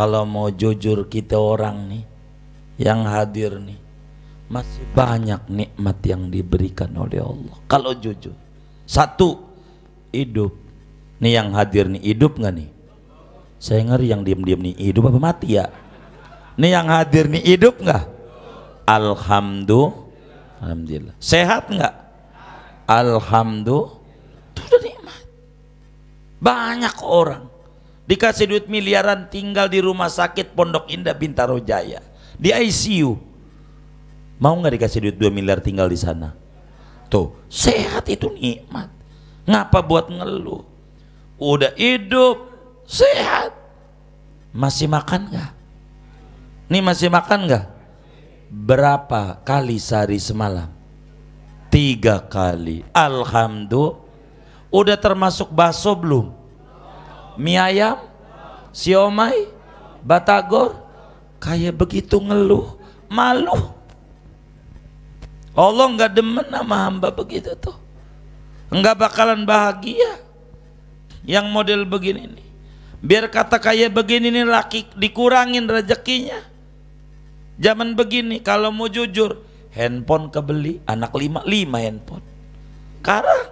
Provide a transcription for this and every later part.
kalau mau jujur kita orang nih yang hadir nih masih banyak nikmat yang diberikan oleh Allah kalau jujur satu hidup nih yang hadir nih hidup nggak nih saya ngeri yang diam-diam nih hidup apa mati ya nih yang hadir nih hidup nggak Alhamdulillah Alhamdulillah sehat nggak Alhamdulillah itu udah nikmat banyak orang Dikasih duit miliaran tinggal di rumah sakit Pondok Indah Bintaro Jaya. Di ICU. Mau nggak dikasih duit 2 miliar tinggal di sana? Tuh, sehat itu nikmat. Ngapa buat ngeluh? Udah hidup, sehat. Masih makan nggak? Nih masih makan nggak? Berapa kali sehari semalam? Tiga kali. Alhamdulillah. Udah termasuk baso belum? mie ayam, siomay, batagor, kayak begitu ngeluh, malu. Allah nggak demen sama hamba begitu tuh. Nggak bakalan bahagia yang model begini nih. Biar kata kayak begini nih laki dikurangin rezekinya. Zaman begini kalau mau jujur, handphone kebeli, anak lima, lima handphone. Karang,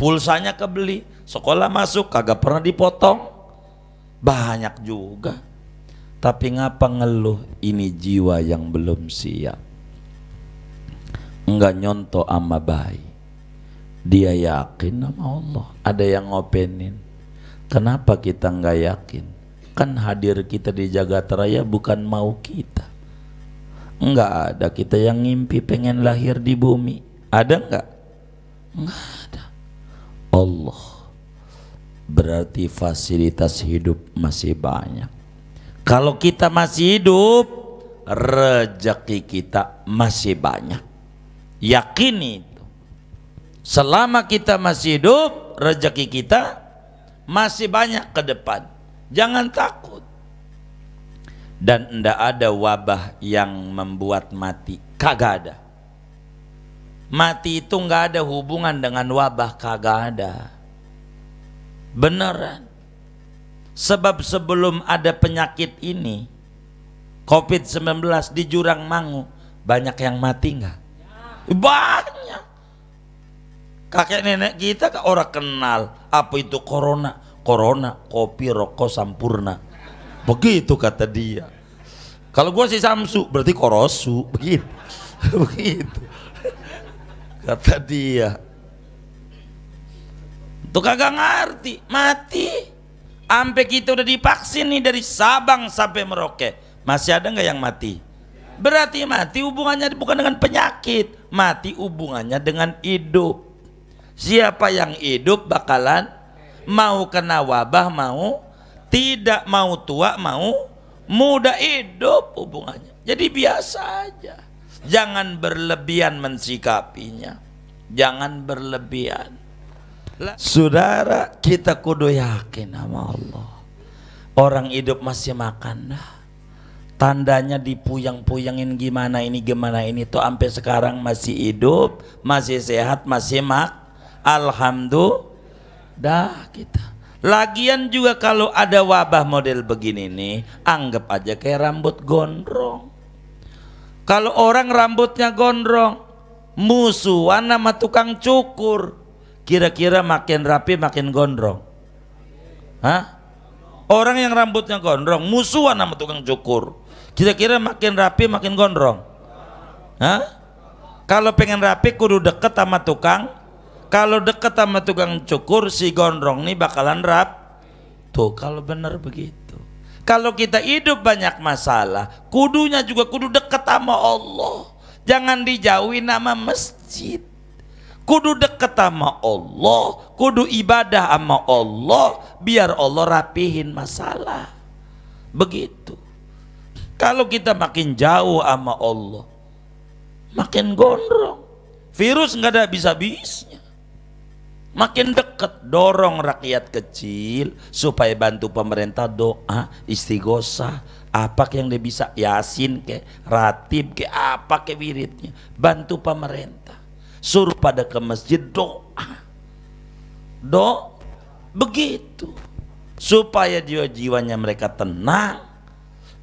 pulsanya kebeli, sekolah masuk kagak pernah dipotong banyak juga tapi ngapa ngeluh ini jiwa yang belum siap enggak nyontoh ama bayi dia yakin sama Allah ada yang ngopenin kenapa kita nggak yakin kan hadir kita di jagat raya bukan mau kita enggak ada kita yang ngimpi pengen lahir di bumi ada enggak enggak ada Allah berarti fasilitas hidup masih banyak. Kalau kita masih hidup, rejeki kita masih banyak. Yakini itu. Selama kita masih hidup, rejeki kita masih banyak ke depan. Jangan takut. Dan tidak ada wabah yang membuat mati. Kagak ada. Mati itu nggak ada hubungan dengan wabah, kagak ada Beneran. Sebab sebelum ada penyakit ini, COVID-19 di Jurang Mangu, banyak yang mati nggak? Banyak. Kakek nenek kita ke orang kenal apa itu corona, corona, kopi, rokok, sampurna. Begitu kata dia. Kalau gue sih Samsu, berarti korosu, begitu. begitu. Kata dia, Tuh kagak ngerti, mati. Sampai kita udah divaksin nih dari Sabang sampai Merauke. Masih ada nggak yang mati? Berarti mati hubungannya bukan dengan penyakit, mati hubungannya dengan hidup. Siapa yang hidup bakalan mau kena wabah, mau tidak mau tua, mau muda hidup hubungannya. Jadi biasa aja. Jangan berlebihan mensikapinya. Jangan berlebihan. Saudara, kita kudu yakin sama Allah. Orang hidup masih makan dah. Tandanya dipuyang-puyangin gimana ini gimana ini tuh sampai sekarang masih hidup, masih sehat, masih mak. Alhamdulillah dah kita. Lagian juga kalau ada wabah model begini nih, anggap aja kayak rambut gondrong. Kalau orang rambutnya gondrong, musuhan nama tukang cukur kira-kira makin rapi makin gondrong Hah? orang yang rambutnya gondrong musuhan sama tukang cukur kira-kira makin rapi makin gondrong Hah? kalau pengen rapi kudu deket sama tukang kalau deket sama tukang cukur si gondrong nih bakalan rap tuh kalau bener begitu kalau kita hidup banyak masalah kudunya juga kudu deket sama Allah jangan dijauhi nama masjid kudu deket sama Allah kudu ibadah sama Allah biar Allah rapihin masalah begitu kalau kita makin jauh sama Allah makin gondrong virus nggak ada bisa bisnya. makin deket dorong rakyat kecil supaya bantu pemerintah doa istighosa. apa yang dia bisa yasin ke ratib ke apa ke wiridnya bantu pemerintah suruh pada ke masjid doa doa begitu supaya jiwa-jiwanya mereka tenang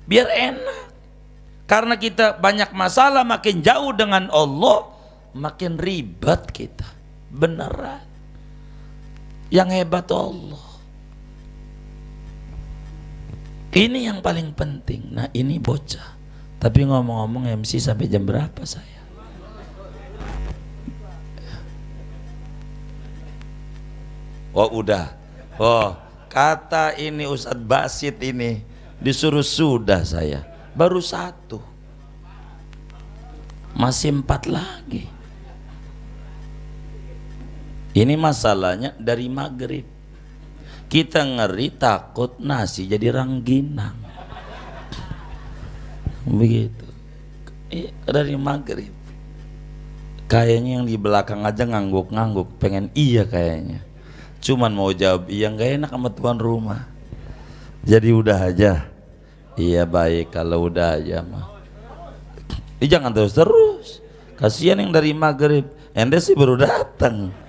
biar enak karena kita banyak masalah makin jauh dengan Allah makin ribet kita beneran yang hebat Allah ini yang paling penting nah ini bocah tapi ngomong-ngomong MC sampai jam berapa saya Oh udah. Oh kata ini Ustadz Basit ini disuruh sudah saya. Baru satu. Masih empat lagi. Ini masalahnya dari maghrib. Kita ngeri takut nasi jadi rangginang. Begitu. Iya, dari maghrib. Kayaknya yang di belakang aja ngangguk-ngangguk. Pengen iya kayaknya cuman mau jawab iya nggak enak sama tuan rumah jadi udah aja iya baik kalau udah aja mah eh, jangan terus terus kasihan yang dari maghrib ente sih baru datang